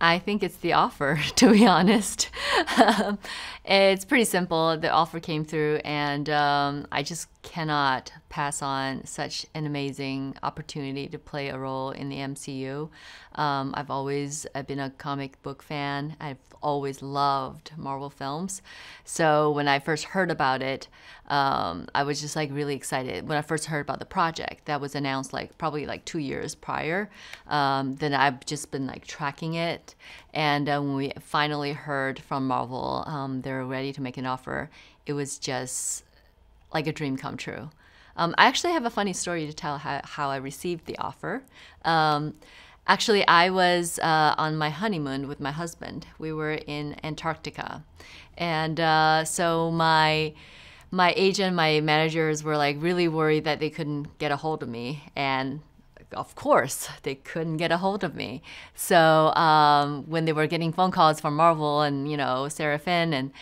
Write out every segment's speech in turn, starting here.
I think it's the offer, to be honest. it's pretty simple. The offer came through, and um, I just cannot pass on such an amazing opportunity to play a role in the MCU. Um, I've always I've been a comic book fan. I've always loved Marvel films. So when I first heard about it, um, I was just like really excited. When I first heard about the project that was announced like probably like two years prior, um, then I've just been like tracking it. And uh, when we finally heard from Marvel, um, they're ready to make an offer. It was just like a dream come true. Um, I actually have a funny story to tell how, how I received the offer. Um, actually, I was uh, on my honeymoon with my husband. We were in Antarctica. And uh, so my my agent, my managers were like really worried that they couldn't get a hold of me. And of course, they couldn't get a hold of me. So um, when they were getting phone calls from Marvel and, you know, Sarah Finn, and,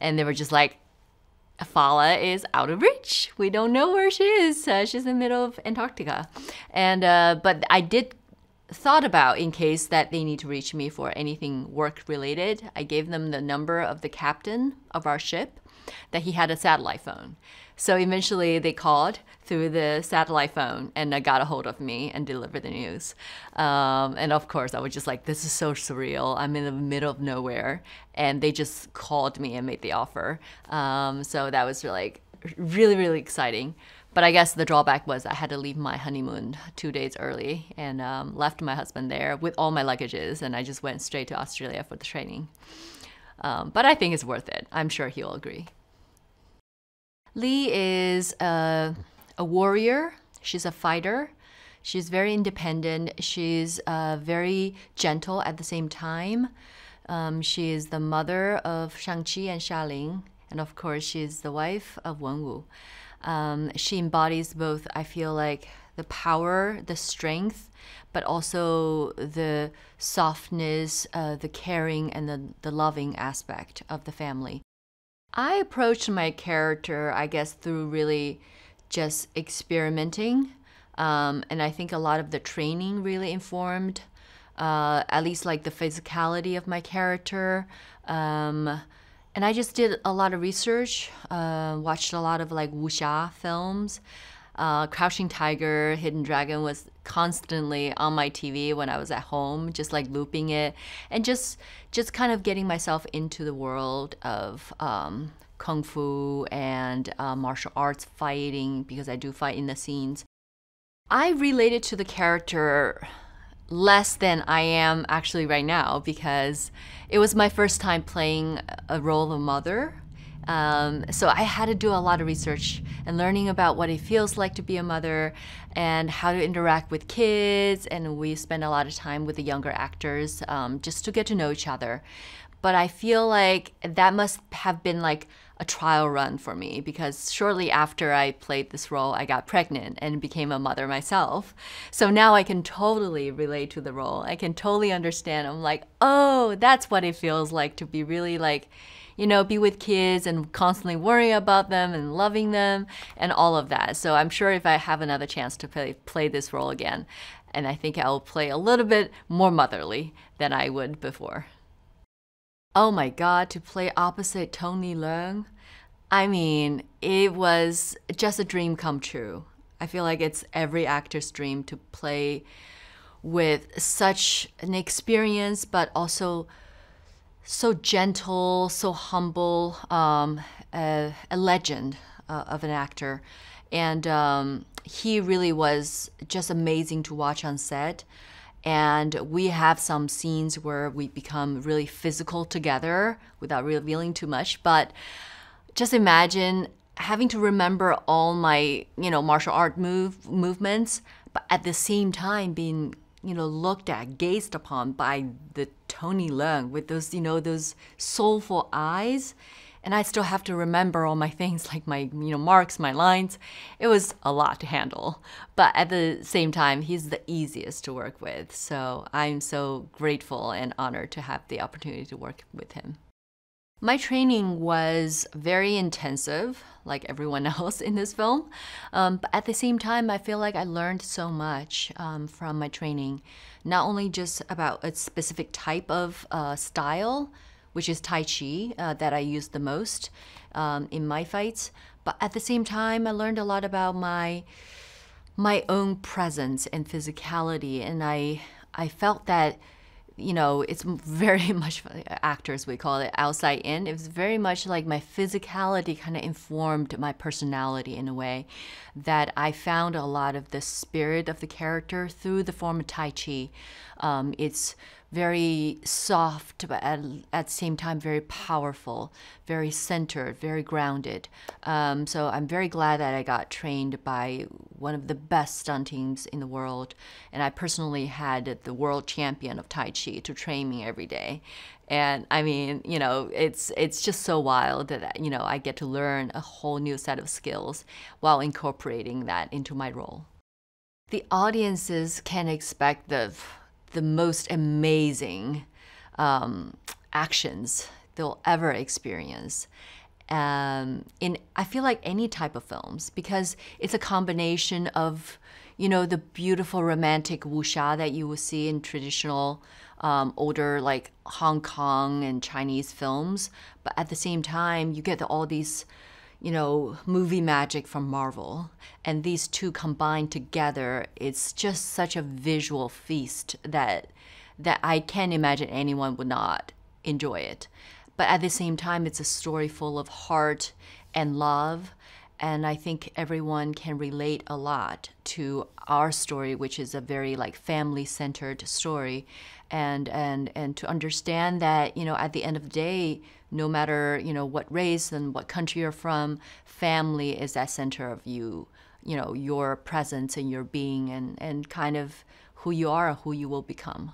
and they were just like, Fala is out of reach. We don't know where she is. Uh, she's in the middle of Antarctica. And uh, but I did thought about in case that they need to reach me for anything work related. I gave them the number of the captain of our ship that he had a satellite phone. So eventually they called through the satellite phone and got a hold of me and delivered the news. Um, and of course, I was just like, this is so surreal. I'm in the middle of nowhere. And they just called me and made the offer. Um, so that was like really, really exciting. But I guess the drawback was I had to leave my honeymoon two days early and um, left my husband there with all my luggages, and I just went straight to Australia for the training. Um, but I think it's worth it. I'm sure he'll agree. Lee is a, a warrior. She's a fighter. She's very independent. She's uh, very gentle at the same time. Um, she is the mother of Shang-Chi and Xia Ling. And of course, she's the wife of Wen Wu. Um, she embodies both, I feel like, the power, the strength, but also the softness, uh, the caring, and the, the loving aspect of the family. I approached my character, I guess, through really just experimenting. Um, and I think a lot of the training really informed, uh, at least like the physicality of my character. Um, and I just did a lot of research, uh, watched a lot of like wuxia films. Uh, Crouching Tiger, Hidden Dragon was constantly on my TV when I was at home, just like looping it and just just kind of getting myself into the world of um, kung fu and uh, martial arts fighting because I do fight in the scenes. I related to the character less than I am actually right now because it was my first time playing a role of mother. Um, so I had to do a lot of research and learning about what it feels like to be a mother and how to interact with kids. And we spend a lot of time with the younger actors um, just to get to know each other. But I feel like that must have been like a trial run for me because shortly after I played this role, I got pregnant and became a mother myself. So now I can totally relate to the role. I can totally understand. I'm like, oh, that's what it feels like to be really like, you know, be with kids and constantly worry about them and loving them and all of that. So I'm sure if I have another chance to play, play this role again, and I think I'll play a little bit more motherly than I would before oh my God, to play opposite Tony Leung. I mean, it was just a dream come true. I feel like it's every actor's dream to play with such an experience, but also so gentle, so humble, um, a, a, legend uh, of an actor. And um, he really was just amazing to watch on set. And we have some scenes where we become really physical together without revealing too much. But just imagine having to remember all my, you know, martial art move movements, but at the same time being you know, looked at, gazed upon by the Tony Leung with those, you know, those soulful eyes and I still have to remember all my things like my, you know, marks, my lines. It was a lot to handle, but at the same time, he's the easiest to work with. So I'm so grateful and honored to have the opportunity to work with him. My training was very intensive, like everyone else in this film, um, but at the same time, I feel like I learned so much um, from my training. Not only just about a specific type of uh, style, which is Tai Chi, uh, that I use the most um, in my fights. But at the same time, I learned a lot about my my own presence and physicality, and I I felt that you know, it's very much actors we call it outside in. It was very much like my physicality kind of informed my personality in a way that I found a lot of the spirit of the character through the form of Tai Chi. Um, it's very soft, but at, at the same time, very powerful, very centered, very grounded. Um, so I'm very glad that I got trained by one of the best stunt teams in the world. And I personally had the world champion of Tai Chi to train me every day. And I mean, you know, it's, it's just so wild that, you know, I get to learn a whole new set of skills while incorporating that into my role. The audiences can expect the the most amazing um, actions they'll ever experience. Um, in I feel like any type of films because it's a combination of you know the beautiful romantic wuxia that you will see in traditional um, older like Hong Kong and Chinese films, but at the same time you get all these you know, movie magic from Marvel. And these two combined together, it's just such a visual feast that that I can't imagine anyone would not enjoy it. But at the same time, it's a story full of heart and love and I think everyone can relate a lot to our story, which is a very like family-centered story, and and and to understand that you know at the end of the day, no matter you know what race and what country you're from, family is at center of you, you know your presence and your being and and kind of who you are, who you will become.